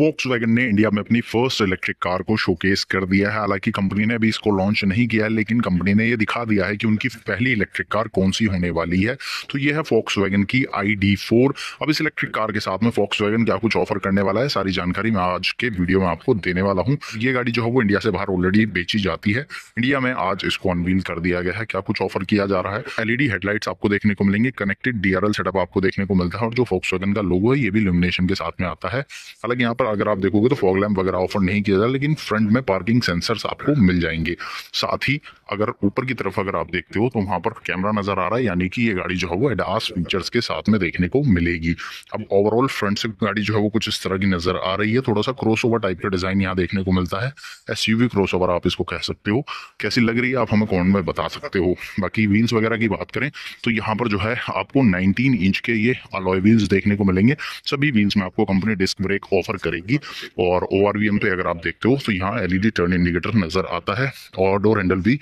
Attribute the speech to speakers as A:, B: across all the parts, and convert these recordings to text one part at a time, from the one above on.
A: Wagon ने India में अपनी फर्स्ट इलेक्ट्रिक कार को शोकेस कर दिया है हालांकि कंपनी ने अभी इसको लॉन्च नहीं किया है लेकिन कंपनी ने यह दिखा दिया है कि उनकी पहली इलेक्ट्रिक कार कौन सी होने वाली है तो यह है फोक्स की आई डी फोर अब इस इलेक्ट्रिक कार के साथ में फोक्स क्या कुछ ऑफर करने वाला है सारी जानकारी मैं आज के वीडियो में आपको देने वाला हूँ ये गाड़ी जो है वो इंडिया से बाहर ऑलरेडी बेची जाती है इंडिया में आज इसको अनवील कर दिया गया है क्या कुछ ऑफर किया जा रहा है एलईडी हेडलाइट्स आपको देखने को मिलेंगे कनेक्टेड डीआरएल सेटअप आपको देखने को मिलता है और जो फोक्स का लोगो है ये भी लुमिनेशन के साथ में आता है हालांकि यहाँ पर पर अगर आप देखोगे तो फॉग लैम्प वगैरह ऑफर नहीं किया जाता लेकिन फ्रंट में पार्किंग सेंसर्स आपको हाँ। मिल जाएंगे साथ ही अगर ऊपर की तरफ अगर आप देखते हो तो वहां पर कैमरा नजर आ रहा है यानी कि ये गाड़ी जो है वो एडास फीचर्स के साथ में देखने को मिलेगी अब ओवरऑल फ्रंट से गाड़ी जो है वो कुछ इस तरह की नजर आ रही है थोड़ा सा क्रॉस टाइप का डिजाइन यहाँ देखने को मिलता है एस यू क्रॉस ओवर आप इसको कह सकते हो कैसी लग रही है आप हमें कॉमेंट में बता सकते हो बाकी व्हील्स वगैरह की बात करें तो यहाँ पर जो है आपको नाइनटीन इंच के ये अलॉय व्हील्स देखने को मिलेंगे सभी व्हील्स में आपको कंपनी डिस्क ब्रेक ऑफर करेगी और ओ पे अगर आप देखते हो तो यहाँ एलईडी टर्न इंडिकेटर नजर आता है और डोर हैंडल भी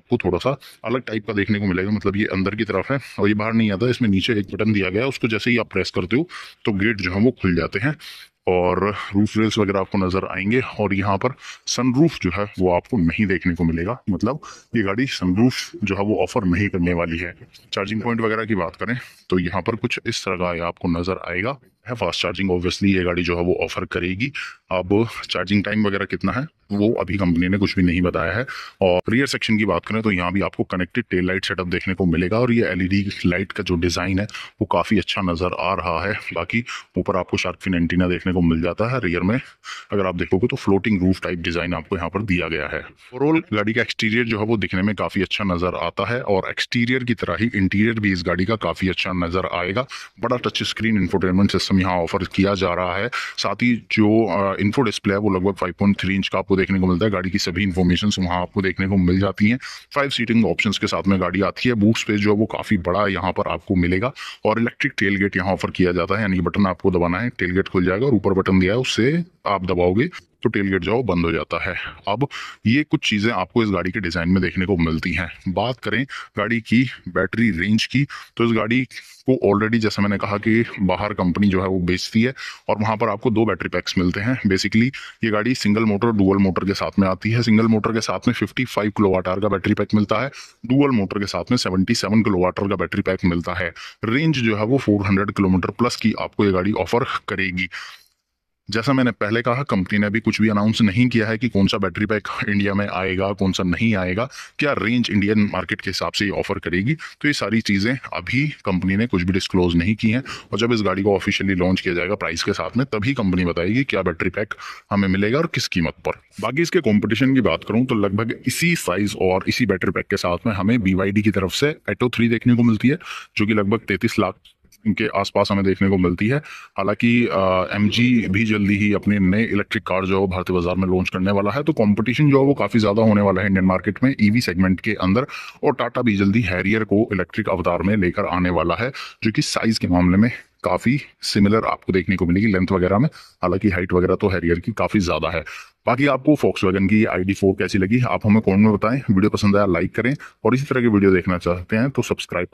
A: आपको थोड़ा सा अलग टाइप का देखने को मिलेगा मतलब ये अंदर की तरफ है और ये बाहर नहीं आता इसमें नीचे एक बटन दिया गया उसको जैसे ही आप प्रेस करते हो तो गेट जो है वो खुल जाते हैं और रूफ रेल्स वगैरह आपको नज़र आएंगे और यहाँ पर सनरूफ जो है वो आपको नहीं देखने को मिलेगा मतलब ये गाड़ी सनरूफ जो है वो ऑफर नहीं करने वाली है चार्जिंग पॉइंट वगैरह की बात करें तो यहाँ पर कुछ इस तरह का आपको नज़र आएगा है फास्ट चार्जिंग ऑब्वियसली ये गाड़ी जो है वो ऑफर करेगी अब चार्जिंग टाइम वगैरह कितना है वो अभी कंपनी ने कुछ भी नहीं बताया है और रियर सेक्शन की बात करें तो यहाँ भी आपको कनेक्टेड टेल लाइट सेटअप देखने को मिलेगा और ये एलईडी लाइट का जो डिज़ाइन है वो काफ़ी अच्छा नज़र आ रहा है बाकी ऊपर आपको शार्क फिन एंटीना देखने को मिल जाता है रियर में अगर आप देखोगे तो फ्लोटिंग रूफ टाइप डिज़ाइन आपको यहाँ पर दिया गया है ओवरऑल गाड़ी का एक्सटीरियर जो है वो दिखने में काफ़ी अच्छा नज़र आता है और एक्सटीरियर की तरह ही इंटीरियर भी इस गाड़ी का काफ़ी अच्छा नज़र आएगा बड़ा touch screen infotainment system system यहाँ ऑफर किया जा रहा है साथ ही जो इन्फो डिस्प्ले है वो लगभग 5.3 इंच का आपको देखने को मिलता है गाड़ी की सभी इन्फॉर्मेशन वहाँ आपको देखने को मिल जाती हैं फाइव सीटिंग ऑप्शन के साथ में गाड़ी आती है बूट स्पेस जो है वो काफ़ी बड़ा यहाँ पर आपको मिलेगा और इलेक्ट्रिक टेल गेट यहाँ ऑफर किया जाता है यानी बटन आपको दबाना है टेल गेट खुल जाएगा और ऊपर बटन दिया है उससे आप दबाओगे तो टेल गेट जाओ बंद हो जाता है अब ये कुछ चीज़ें आपको इस गाड़ी के डिज़ाइन में देखने को मिलती हैं बात करें गाड़ी की बैटरी रेंज की तो इस गाड़ी को ऑलरेडी जैसे मैंने कहा कि बाहर कंपनी जो है वो बेचती है और वहाँ पर आपको दो बैटरी पैक्स मिलते हैं बेसिकली ये गाड़ी सिंगल मोटर डुअल मोटर के साथ में आती है सिंगल मोटर के साथ में फिफ्टी फाइव आर का बैटरी पैक मिलता है डुअल मोटर के साथ में सेवेंटी सेवन आर का बैटरी पैक मिलता है रेंज जो है वो फोर किलोमीटर प्लस की आपको ये गाड़ी ऑफर करेगी जैसा मैंने पहले कहा कंपनी ने अभी कुछ भी अनाउंस नहीं किया है कि कौन सा बैटरी पैक इंडिया में आएगा कौन सा नहीं आएगा क्या रेंज इंडियन मार्केट के हिसाब से ऑफर करेगी तो ये सारी चीज़ें अभी कंपनी ने कुछ भी डिस्क्लोज नहीं की हैं और जब इस गाड़ी को ऑफिशियली लॉन्च किया जाएगा प्राइस के साथ में तभी कंपनी बताएगी क्या बैटरी पैक हमें मिलेगा और किस कीमत पर बाकी इसके कॉम्पिटिशन की बात करूँ तो लगभग इसी साइज़ और इसी बैटरी पैक के साथ में हमें बी की तरफ से एटो थ्री देखने को मिलती है जो कि लगभग तैतीस लाख के आसपास हमें देखने को मिलती है हालांकि एम भी जल्दी ही अपने नए इलेक्ट्रिक कार जो है भारतीय बाजार में लॉन्च करने वाला है तो कॉम्पिटिशन जो है वो काफ़ी ज़्यादा होने वाला है इंडियन मार्केट में ईवी e सेगमेंट के अंदर और टाटा भी जल्दी हैरियर को इलेक्ट्रिक अवतार में लेकर आने वाला है जो कि साइज़ के मामले में काफ़ी सिमिलर आपको देखने को मिलेगी लेंथ वगैरह में हालांकि हाइट वगैरह तो हैरियर की काफ़ी ज़्यादा है बाकी आपको फॉक्स वैगन की आई डी फोर कैसी लगी आप हमें कमेंट में बताएं वीडियो पसंद आया लाइक करें और इसी तरह की वीडियो देखना चाहते हैं तो सब्सक्राइब